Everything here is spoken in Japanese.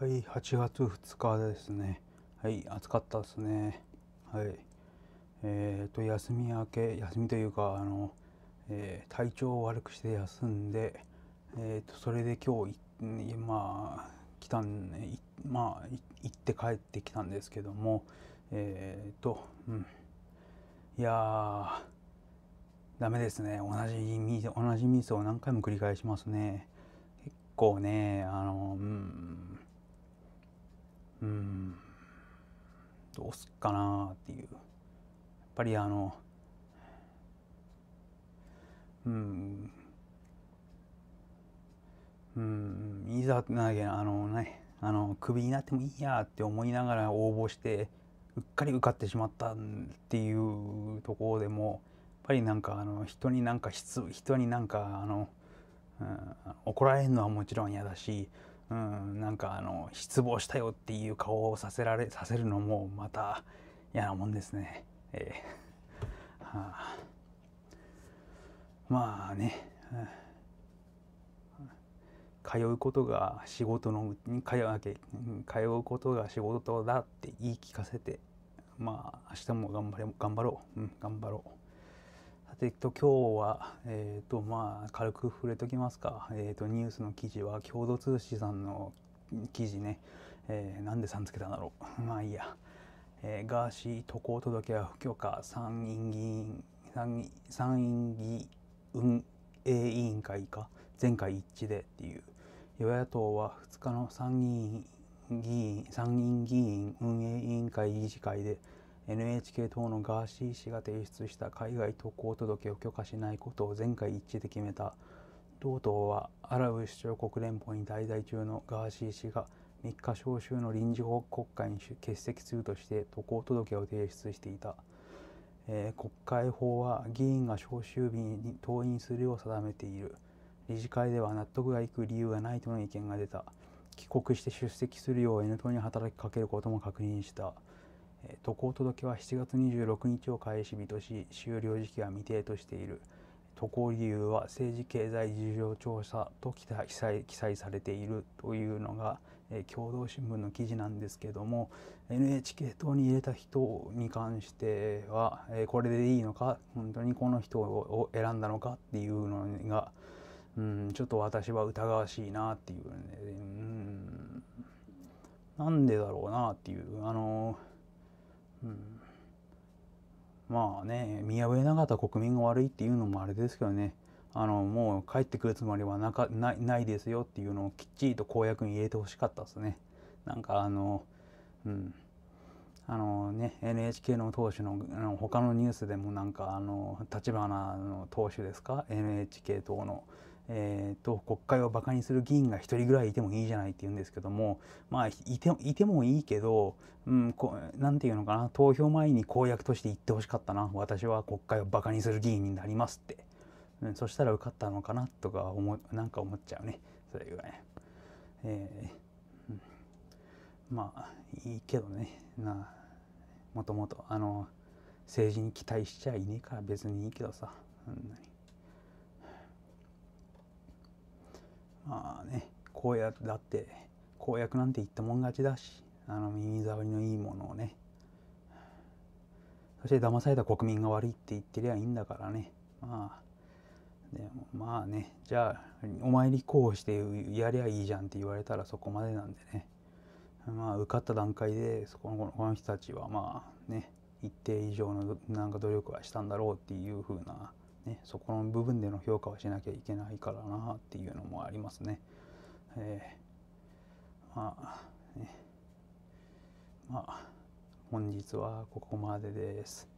はい、8月2日ですね。はい、暑かったですね。はい。えっ、ー、と、休み明け、休みというか、あの、えー、体調を悪くして休んで、えっ、ー、と、それで今日、まあ、来たん、ね、まあ、行って帰ってきたんですけども、えっ、と、うん。いやー、ダメですね。同じミス、同じミスを何回も繰り返しますね。結構ね、あの、うん。うんどうすっかなっていうやっぱりあのうんうんいざなきゃあのねあのクビになってもいいやって思いながら応募してうっかり受かってしまったっていうところでもやっぱりなんかあの人になんか人になんかあの、うん、怒られるのはもちろん嫌だしうん、なんかあの失望したよっていう顔をさせられさせるのもまた嫌なもんですね。えーはあ、まあね、通うことが仕事の通うわけ通うことが仕事だって言い聞かせてまあ明日も頑張れ頑張ろう、うん、頑張ろう。えっと、今日は、えっ、ー、と、まあ、軽く触れときますか。えっ、ー、と、ニュースの記事は、共同通信さんの記事ね。えー、なんでさんつけたんだろう。まあいいや。えー、ガーシー渡航届は不許可、参院議員、参参院議運営委員会か、全会一致でっていう。与野党は2日の参議院議員、参院議員運営委員会理事会で、NHK 党のガーシー氏が提出した海外渡航届を許可しないことを前回一致で決めた同党はアラブ首長国連邦に滞在中のガーシー氏が3日招集の臨時国会に欠席するとして渡航届を提出していた、えー、国会法は議員が招集日に登院するよう定めている理事会では納得がいく理由がないとの意見が出た帰国して出席するよう N 党に働きかけることも確認した渡航届は7月26日を開始日とし終了時期は未定としている渡航理由は政治経済事情調査と記載記載されているというのが、共同新聞の記事なんですけども NHK 党に入れた人に関しては、これでいいのか本当にこの人を選んだのかっていうのが、うん、ちょっと私は疑わしいなっていう、ね、うんなんでだろうなっていうあのまあね見破れなかった国民が悪いっていうのもあれですけどねあのもう帰ってくるつもりはなかないないですよっていうのをきっちりと公約に入れてほしかったですね。なんかあの、うん、あのね NHK の党首のの他のニュースでもなんかあの立花の党首ですか NHK 党の。えーと、国会をバカにする議員が1人ぐらいいてもいいじゃないって言うんですけどもまあいていてもいいけど何、うん、て言うのかな投票前に公約として言ってほしかったな私は国会をバカにする議員になりますって、うん、そしたら受かったのかなとか思なんか思っちゃうねそれがね、えー、うん、まあいいけどねなもともとあの政治に期待しちゃいねえから別にいいけどさ、うんまあね公約だって公約なんて言ったもん勝ちだしあの耳障りのいいものをねそして騙された国民が悪いって言ってりゃいいんだからねまあでもまあねじゃあお参り候補してやりゃいいじゃんって言われたらそこまでなんでねまあ受かった段階でそこのこの人たちはまあね一定以上のなんか努力はしたんだろうっていうふうなね、そこの部分での評価をしなきゃいけないからなっていうのもありますね。えー、まあ、ね、まあ、本日はここまでです。